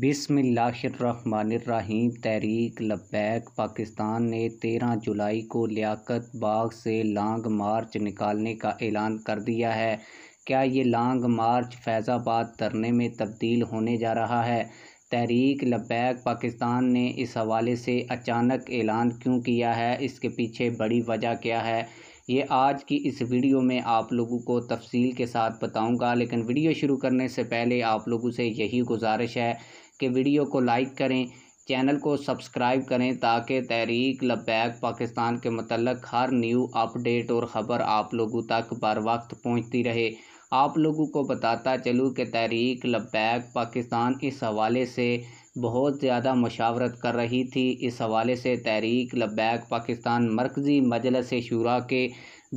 بسم اللہ الرحمن الرحیم تحریک لبیک پاکستان نے تیرہ جولائی کو لیاقت باغ سے لانگ مارچ نکالنے کا اعلان کر دیا ہے کیا یہ لانگ مارچ فیض آباد دھرنے میں تبدیل ہونے جا رہا ہے تحریک لبیک پاکستان نے اس حوالے سے اچانک اعلان کیوں کیا ہے اس کے پیچھے بڑی وجہ کیا ہے یہ آج کی اس ویڈیو میں آپ لوگوں کو تفصیل کے ساتھ بتاؤں گا لیکن ویڈیو شروع کرنے سے پہلے آپ لوگوں سے یہی گزارش ہے کہ ویڈیو کو لائک کریں چینل کو سبسکرائب کریں تاکہ تحریک لبیک پاکستان کے متعلق ہر نیو اپ ڈیٹ اور خبر آپ لوگوں تک بر وقت پہنچتی رہے آپ لوگوں کو بتاتا چلوں کہ تحریک لبیک پاکستان اس حوالے سے بہت زیادہ مشاورت کر رہی تھی اس حوالے سے تحریک لبیک پاکستان مرکزی مجلس شعراء کے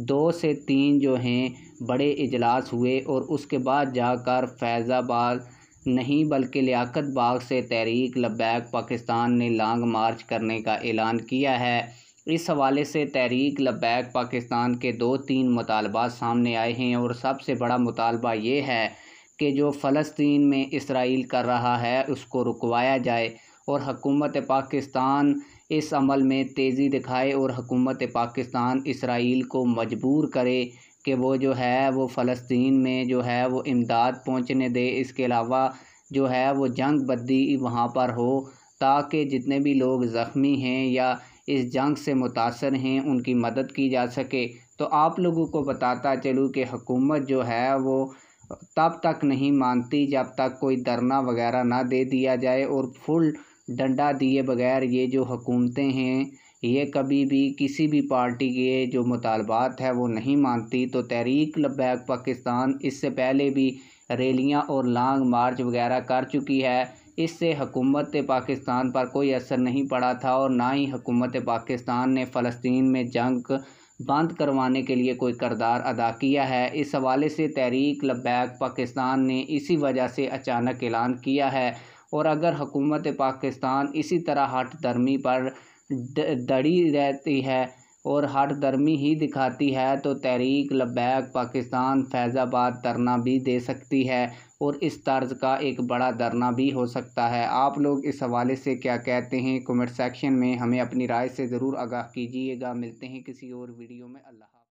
دو سے تین جو ہیں بڑے اجلاس ہوئے اور اس کے بعد جا کر فیض آباد نہیں بلکہ لیاقت باغ سے تحریک لبیک پاکستان نے لانگ مارچ کرنے کا اعلان کیا ہے اس حوالے سے تحریک لبیک پاکستان کے دو تین مطالبات سامنے آئے ہیں اور سب سے بڑا مطالبہ یہ ہے کہ جو فلسطین میں اسرائیل کر رہا ہے اس کو رکوایا جائے اور حکومت پاکستان اس عمل میں تیزی دکھائے اور حکومت پاکستان اسرائیل کو مجبور کرے کہ وہ جو ہے وہ فلسطین میں جو ہے وہ امداد پہنچنے دے اس کے علاوہ جو ہے وہ جنگ بدی وہاں پر ہو تاکہ جتنے بھی لوگ زخمی ہیں یا اس جنگ سے متاثر ہیں ان کی مدد کی جا سکے تو آپ لوگوں کو بتاتا چلوں کہ حکومت جو ہے وہ تب تک نہیں مانتی جب تک کوئی درنا وغیرہ نہ دے دیا جائے اور فل ڈنڈا دیے بغیر یہ جو حکومتیں ہیں یہ کبھی بھی کسی بھی پارٹی کے جو مطالبات ہے وہ نہیں مانتی تو تحریک لبیک پاکستان اس سے پہلے بھی ریلیاں اور لانگ مارچ وغیرہ کر چکی ہے اس سے حکومت پاکستان پر کوئی اثر نہیں پڑا تھا اور نہ ہی حکومت پاکستان نے فلسطین میں جنگ بند کروانے کے لیے کوئی کردار ادا کیا ہے اس حوالے سے تحریک لبیک پاکستان نے اسی وجہ سے اچانک اعلان کیا ہے اور اگر حکومت پاکستان اسی طرح ہٹ درمی پر دڑی رہتی ہے اور ہر درمی ہی دکھاتی ہے تو تحریک لبیک پاکستان فیض آباد ترنا بھی دے سکتی ہے اور اس طرز کا ایک بڑا دھرنا بھی ہو سکتا ہے آپ لوگ اس حوالے سے کیا کہتے ہیں کومنٹ سیکشن میں ہمیں اپنی رائے سے ضرور آگاہ کیجیے گا ملتے ہیں کسی اور ویڈیو میں اللہ